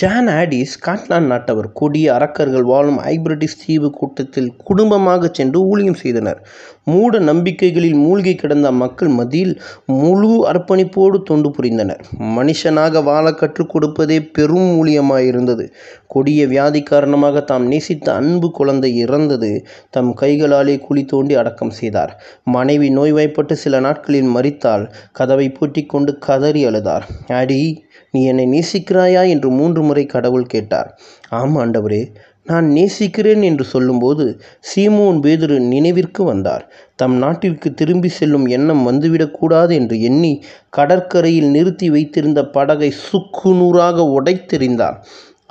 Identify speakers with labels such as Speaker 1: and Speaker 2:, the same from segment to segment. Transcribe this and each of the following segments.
Speaker 1: John ஆடி Scotland நாட்டவர் கொடிய அரக்கர்கள் வாழும் ஐபிரிட்டிஷ் தீவு கூட்டத்தில் குடும்பமாக சென்று ஊழியம் செய்தனர் மூட நம்பிக்கைகளில் மூழ்கி கிடந்த மக்கள் மத்தியில் முழு அர்ப்பணிப்போடு தொண்டு புரிந்தனர் மனுஷனாக வாழ கற்றுக் கொடுப்பதே பெரும் மூலியமாயிருந்தது கொடிய வியாதி காரணமாக தாம் நேசித்த அன்பு குழந்தை இறந்தது தம் கைகளாலே குழி தோண்டி அடக்கம் செய்தார் மனைவி நோய்வாய்ப்பட்டு சில நாட்களில் மறித்தால் கதவை பூட்டி கொண்டு கதறி அழுதார் அடி நீ என்னை நேசிக்கிறாயா என்று மூன்று முறை கடவுள் கேட்டார் ஆம் ஆண்டவரே நான் நேசிக்கிறேன் என்று சொல்லும்போது சீமோன் பேதுரு நினைவிற்கு வந்தார் தம் நாட்டிற்கு திரும்பி செல்லும் எண்ணம் வந்துவிடக்கூடாது என்று எண்ணி கடற்கரையில் நிறுத்தி வைத்திருந்த படகை சுக்குநூறாக உடைத்தெறிந்தார்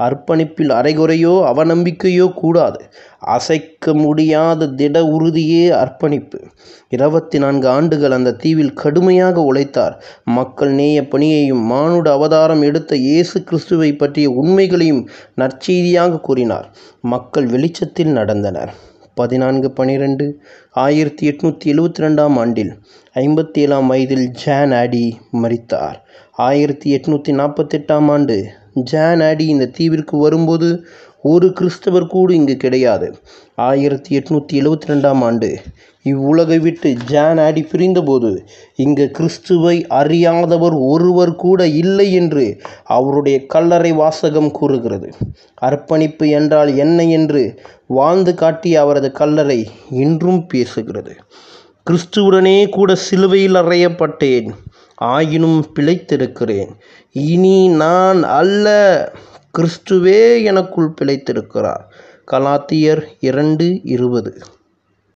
Speaker 1: அர்ப்பணிப்பில் அரைகுறையோ அவநம்பிக்கையோ கூடாது. அசைக்க முடியாத திட உறுதியே அர்ப்பணிப்பு. இருபத்தி நான்கு ஆண்டுகள் அந்த தீவில் கடுமையாக உழைத்தார். மக்கள் நேய பணியையும் மானுட அவதாரம் எடுத்த இயேசு கிறிஸ்துவைப் பற்றிய உண்மைகளையும் நற்செய்தியாக கூறினார். மக்கள் வெளிச்சத்தில் நடந்தனர். பதினான்கு ஆயிரத்தி எட்நூற்றி எழுபத்தி ரெண்டாம் ஆண்டில் ஐம்பத்தி ஏழாம் வயதில் ஜான் ஆடி மறித்தார் ஆயிரத்தி எட்நூற்றி நாற்பத்தெட்டாம் ஆண்டு ஜான் ஆடி இந்த தீவிற்கு வரும்போது ஒரு கிறிஸ்தவர் கூட இங்கு கிடையாது ஆயிரத்தி எட்நூற்றி எழுவத்தி ரெண்டாம் ஆண்டு இவ்வுலகை விட்டு ஜான் ஆடி பிரிந்தபோது இங்கு கிறிஸ்துவை அறியாதவர் ஒருவர் கூட இல்லை என்று அவருடைய கல்லறை வாசகம் கூறுகிறது அர்ப்பணிப்பு என்றால் என்ன என்று வாழ்ந்து காட்டிய அவரது கல்லறை இன்றும் பேசுகிறது கிறிஸ்துவுடனே கூட சிலுவையில் அறையப்பட்டேன் ஆயினும் பிழைத்திருக்கிறேன் இனி நான் அல்ல கிறிஸ்துவே எனக்குள் பிழைத்திருக்கிறார் கலாத்தியர் இரண்டு இருபது